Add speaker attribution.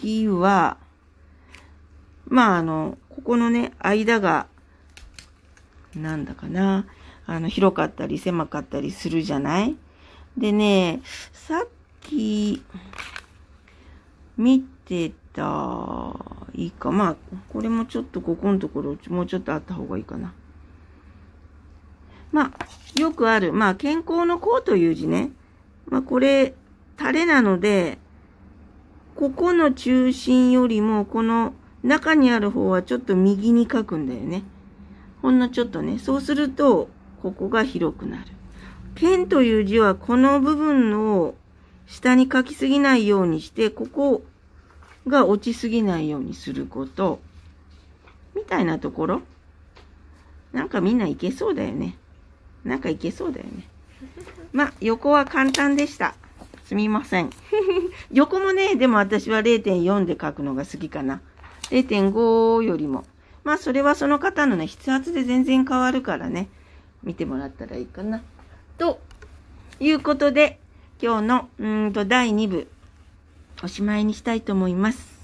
Speaker 1: 次は、まあ、あの、ここのね、間が、なんだかな、あの、広かったり狭かったりするじゃないでね、さっき、見てた、いいか。まあ、これもちょっとここのところ、もうちょっとあった方がいいかな。まあ、よくある、まあ、健康のうという字ね。まあ、これ、タレなので、ここの中心よりも、この中にある方はちょっと右に書くんだよね。ほんのちょっとね。そうすると、ここが広くなる。剣という字はこの部分を下に書きすぎないようにして、ここが落ちすぎないようにすること、みたいなところ。なんかみんないけそうだよね。なんかいけそうだよね。ま横は簡単でした。すみません。横もね、でも私は0.4で書くのが好きかな。0.5よりも。まあ、それはその方のね、筆圧で全然変わるからね、見てもらったらいいかな。ということで、今日の、うんと、第2部、おしまいにしたいと思います。